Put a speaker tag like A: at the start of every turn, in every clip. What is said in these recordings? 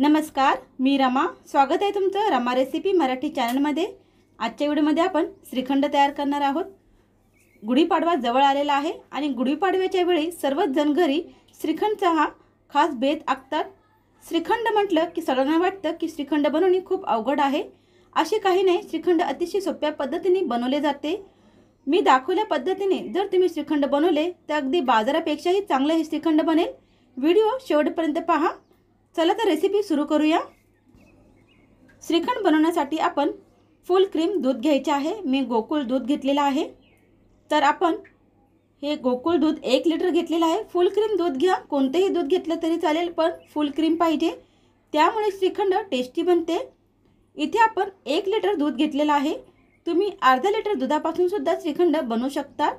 A: नमस्कार मी रमा स्वागत आहे तुमचं रमा रेसिपी मराठी चॅनलमध्ये आजच्या व्हिडिओमध्ये आपण श्रीखंड तयार करणार आहोत गुढीपाडवा जवळ आलेला आहे आणि गुढीपाडव्याच्या वेळी सर्वच जण घरी श्रीखंडचा हा खास भेद आखतात श्रीखंड म्हटलं की सगळ्यांना वाटतं की श्रीखंड बनवणे खूप अवघड आहे असे काही नाही श्रीखंड अतिशय सोप्या पद्धतीने बनवले जाते मी दाखवल्या पद्धतीने जर तुम्ही श्रीखंड बनवले तर अगदी बाजारापेक्षाही चांगलं हे श्रीखंड बनेल व्हिडिओ शेवटपर्यंत पहा चला तर रेसिपी सुरू करूया श्रीखंड बनवण्यासाठी आपण फुल क्रीम दूध घ्यायचे आहे मी गोकुळ दूध घेतलेलं आहे तर आपण हे गोकुळ दूध एक लिटर घेतलेलं आहे फुल क्रीम दूध घ्या कोणतेही दूध घेतलं तरी चालेल पण फुल क्रीम पाहिजे त्यामुळे श्रीखंड टेस्टी बनते इथे आपण एक लिटर दूध घेतलेलं आहे तुम्ही अर्धा लिटर दुधापासून सुद्धा श्रीखंड बनवू शकता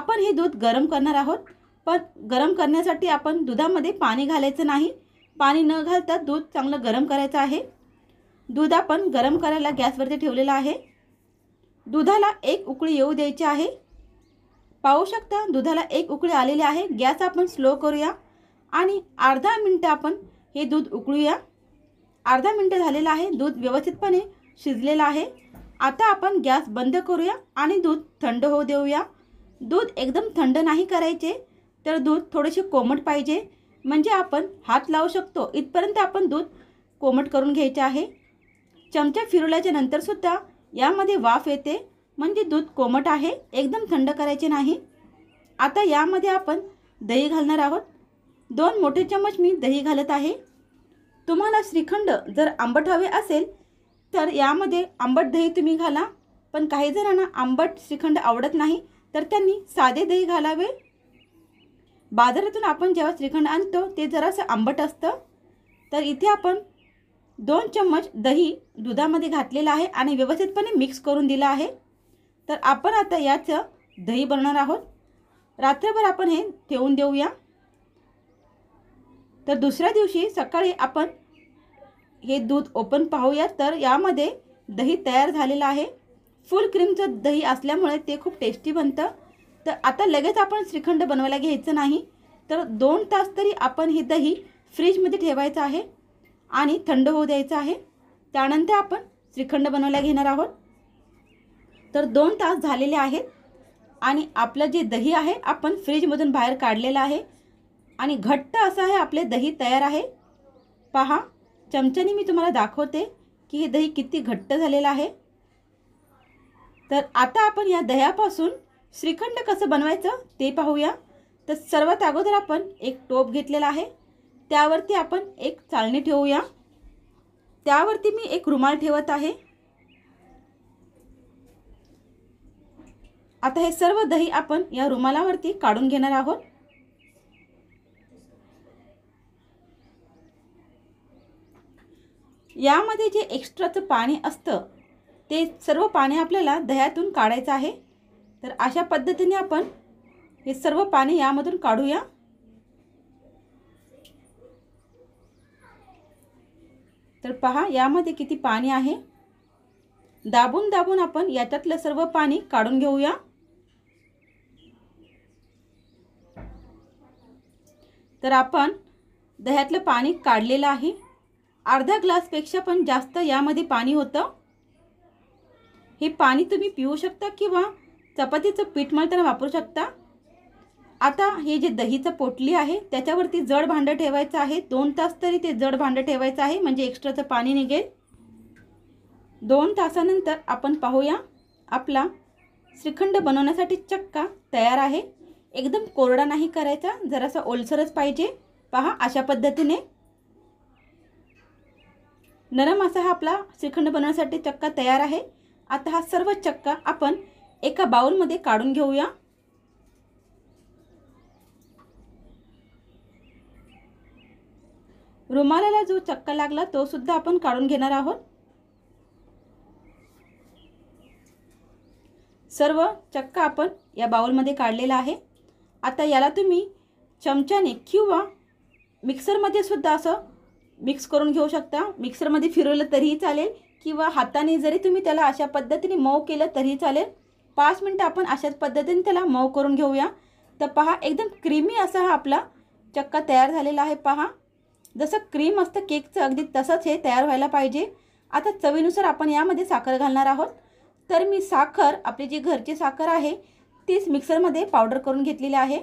A: आपण हे दूध गरम करणार आहोत पण गरम करण्यासाठी आपण दुधामध्ये पाणी घालायचं नाही पाणी न घालता दूध चांगलं गरम करायचं आहे दूध आपण गरम करायला गॅसवरती ठेवलेलं आहे दुधाला एक उकळी येऊ द्यायची आहे पाहू शकता दुधाला एक उकळी आलेली आहे गॅस आपण स्लो करूया आणि अर्धा मिनटं आपण हे दूध उकळूया अर्धा मिनटं झालेलं आहे दूध व्यवस्थितपणे शिजलेलं आहे आता आपण गॅस बंद करूया आणि दूध थंड होऊ देऊया दूध एकदम थंड नाही करायचे तर दूध थोडेसे कोमट पाहिजे म्हणजे आपण हात लावू शकतो इथपर्यंत आपण दूध कोमट करून घ्यायचे आहे चमचा फिरवल्याच्या नंतरसुद्धा यामध्ये वाफ येते म्हणजे दूध कोमट आहे एकदम थंड करायचे नाही आता यामध्ये आपण दही घालणार आहोत दोन मोठे चमच मी दही घालत आहे तुम्हाला श्रीखंड जर आंबट हवे असेल तर यामध्ये आंबट दही तुम्ही घाला पण काही जणांना आंबट श्रीखंड आवडत नाही तर त्यांनी साधे दही घालावे बाजारातून आपण जेव्हा श्रीखंड आणतो ते जरासं आंबट असतं तर इथे आपण दोन चम्मच दही दुधामध्ये घातलेलं आहे आणि व्यवस्थितपणे मिक्स करून दिलं आहे तर आपण आता याचं दही बनवणार आहोत रात्रभर आपण हे ठेवून देऊया तर दुसऱ्या दिवशी सकाळी आपण हे दूध ओपन पाहूया तर यामध्ये दही तयार झालेलं आहे फुल क्रीमचं दही असल्यामुळे ते खूप टेस्टी बनतं तर आता लगेच आपण श्रीखंड बनवायला घ्यायचं नाही तर दोन तास तरी आपण हे दही फ्रीजमध्ये ठेवायचं आहे आणि थंड होऊ द्यायचं आहे त्यानंतर आपण श्रीखंड बनवायला घेणार आहोत तर दोन तास झालेले आहेत आणि आपलं जे दही आहे आपण फ्रीजमधून बाहेर काढलेलं आहे आणि घट्ट असं आहे आपले दही तयार आहे पहा चमच्याने मी तुम्हाला दाखवते की हे दही किती घट्ट झालेलं आहे तर आता आपण या दह्यापासून श्रीखंड कसं बनवायचं ते पाहूया तर सर्वात अगोदर आपण एक टोप घेतलेला आहे त्यावरती आपण एक चालणी ठेवूया त्यावरती मी एक रुमाल ठेवत आहे आता हे सर्व दही आपण या रुमालावरती काढून घेणार आहोत यामध्ये जे एक्स्ट्राचं पाणी असतं ते सर्व पाणी आपल्याला दह्यातून काढायचं आहे तर अशा पद्धतीने आपण हे सर्व पाणी यामधून काढूया तर पहा यामध्ये किती पाणी आहे दाबून दाबून आपण याच्यातलं सर्व पाणी काढून घेऊया तर आपण दह्यातलं पाणी काढलेलं आहे अर्धा ग्लासपेक्षा पण जास्त यामध्ये पाणी होतं हे पाणी तुम्ही पिऊ शकता किंवा चपातीचं पीठ मळताना वापरू शकता आता हे जे दहीचं पोटली आहे त्याच्यावरती जड भांडं ठेवायचं आहे दोन तास तरी ते जड भांडं ठेवायचं आहे म्हणजे एक्स्ट्राचं पाणी निघेल दोन तासानंतर आपण पाहूया आपला श्रीखंड बनवण्यासाठी चक्का तयार आहे एकदम कोरडा नाही करायचा जरासा ओलसरच पाहिजे पहा अशा पद्धतीने नरम असा हा आपला श्रीखंड बनवण्यासाठी चक्का तयार आहे आता हा सर्व चक्का आपण एका बाउलमध्ये काढून घेऊया रुमालाला जो चक्का लागला तो सुद्धा आपण काढून घेणार आहोत सर्व चक्का आपण या बाउलमध्ये काढलेला आहे आता याला तुम्ही चमच्याने किंवा मिक्सरमध्ये सुद्धा असं मिक्स करून घेऊ शकता मिक्सरमध्ये फिरवलं तरीही चालेल किंवा हाताने जरी तुम्ही त्याला अशा पद्धतीने मऊ केलं तरीही चालेल पाच मिनटं आपण अशाच पद्धतीने त्याला मऊ करून घेऊया तर पहा एकदम क्रीमी असा हा आपला चक्का तयार झालेला आहे पहा जसं क्रीम असतं केकचं अगदी तसंच हे तयार व्हायला पाहिजे आता चवीनुसार आपण यामध्ये साखर घालणार आहोत तर मी साखर आपली जी घरची साखर आहे तीच मिक्सरमध्ये पावडर करून घेतलेली आहे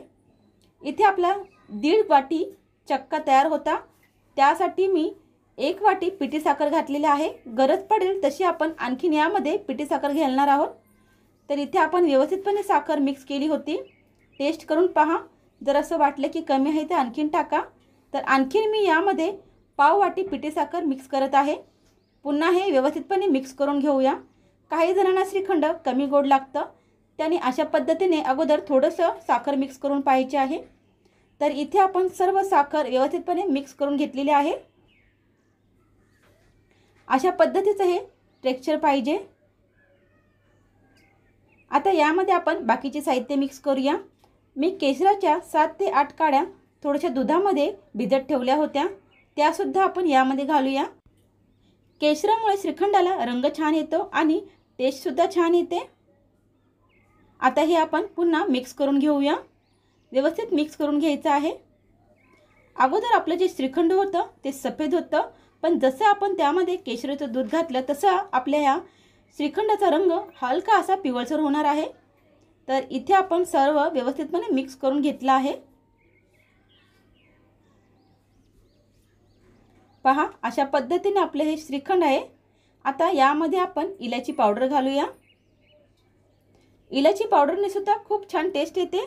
A: इथे आपला दीड वाटी चक्का तयार होता त्यासाठी मी एक वाटी पिठी साखर घातलेली आहे गरज पडेल तशी आपण आणखीन यामध्ये पिठी साखर घालणार आहोत तर इथे आपण व्यवस्थितपणे साखर मिक्स केली होती टेस्ट करून पहा जर असं वाटलं की कमी आहे तर आणखीन टाका तर आणखीन मी यामध्ये पाववाटी वाटी साखर मिक्स करत आहे पुन्हा हे व्यवस्थितपणे मिक्स करून घेऊया काही जणांना श्रीखंड कमी गोड लागतं त्याने अशा पद्धतीने अगोदर थोडंसं साखर मिक्स करून पाहायचे आहे तर इथे आपण सर्व साखर व्यवस्थितपणे मिक्स करून घेतलेली आहे अशा पद्धतीचं हे टेक्स्चर पाहिजे आता यामध्ये आपण बाकीचे साहित्य मिक्स करूया मी केसराच्या सात ते आठ काड्या थोड्याशा दुधामध्ये भिजत ठेवल्या होत्या त्यासुद्धा आपण यामध्ये घालूया केशरामुळे श्रीखंडाला रंग छान येतो आणि टेस्टसुद्धा छान येते आता हे आपण पुन्हा मिक्स करून घेऊया व्यवस्थित मिक्स करून घ्यायचं आहे अगोदर आपलं जे श्रीखंड होतं ते सफेद होतं पण जसं आपण त्यामध्ये केशराचं दूध घातलं तसं आपल्या ह्या श्रीखंडाचा रंग हलका असा पिवळसर होणार आहे तर इथे आपण सर्व व्यवस्थितपणे मिक्स करून घेतला आहे पहा अशा पद्धतीने आपलं हे श्रीखंड आहे आता यामध्ये आपण इलायची पावडर घालूया इलायची पावडरने सुद्धा खूप छान टेस्ट येते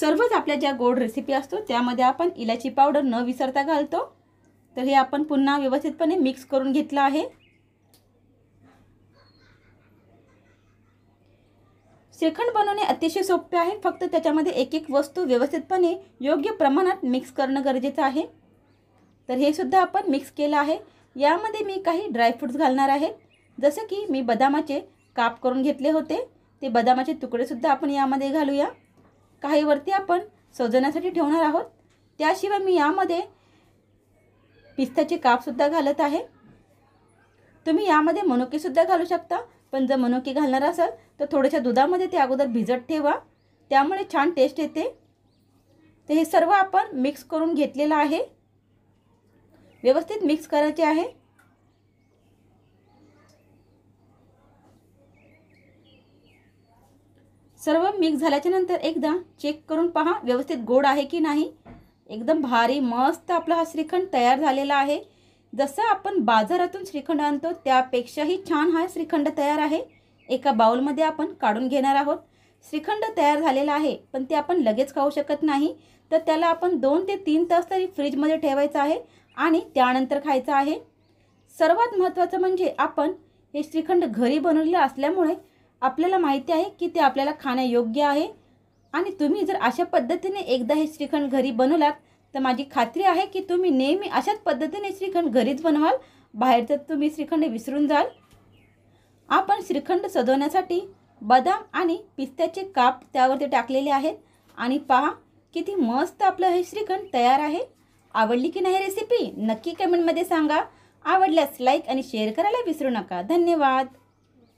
A: सर्वच आपल्या ज्या गोड रेसिपी असतो त्यामध्ये आपण इलायची पावडर न विसरता घालतो तर हे आपण पुन्हा व्यवस्थितपणे मिक्स करून घेतलं आहे श्रीखंड बनवणे अतिशय सोपे आहे फक्त त्याच्यामध्ये एक एक वस्तू व्यवस्थितपणे योग्य प्रमाणात मिक्स करणं गरजेचं आहे तर हे सुद्धा आपण मिक्स केलं आहे यामध्ये मी काही ड्रायफ्रूट्स घालणार आहे जसं की मी बदामाचे काप करून घेतले होते ते बदामाचे तुकडेसुद्धा आपण यामध्ये घालूया काही वरती आपण सजवण्यासाठी ठेवणार आहोत त्याशिवाय मी यामध्ये पिस्त्याचे कापसुद्धा घालत आहे तुम्ही यामध्ये मनुकेसुद्धा घालू शकता पण जर मनोकी घालणार असाल तर थोड्याशा दुधामध्ये ते अगोदर भिजत ठेवा त्यामुळे छान टेस्ट येते तर हे सर्व आपण मिक्स करून घेतलेलं आहे व्यवस्थित मिक्स करायचे आहे सर्व मिक्स झाल्याच्या नंतर एकदा चेक करून पहा व्यवस्थित गोड आहे की नाही एकदम भारी मस्त आपला हा श्रीखंड तयार झालेला आहे जसं आपण बाजारातून श्रीखंड आणतो त्यापेक्षाही छान हा श्रीखंड तयार आहे एका बाउलमध्ये आपण काढून घेणार आहोत श्रीखंड तयार झालेला आहे पण ते आपण लगेच खाऊ शकत नाही तर त्याला आपण दोन ते तीन तास तरी फ्रीजमध्ये ठेवायचं आहे आणि त्यानंतर खायचं आहे सर्वात महत्त्वाचं म्हणजे आपण हे श्रीखंड घरी बनवलेलं असल्यामुळे आपल्याला माहिती आहे की ते आपल्याला खाण्यायोग्य आहे आणि तुम्ही जर अशा पद्धतीने एकदा हे श्रीखंड घरी बनवलात तर माझी खात्री आहे की तुम्ही नेहमी अशाच पद्धतीने श्रीखंड घरीच बनवाल तर तुम्ही श्रीखंड विसरून जाल आपण श्रीखंड सजवण्यासाठी बदाम आणि पिस्त्याचे काप त्यावरती टाकलेले आहेत आणि पहा किती मस्त आपलं हे श्रीखंड तयार आहे आवडली की नाही रेसिपी नक्की कमेंटमध्ये सांगा आवडल्यास लाईक आणि शेअर करायला विसरू नका धन्यवाद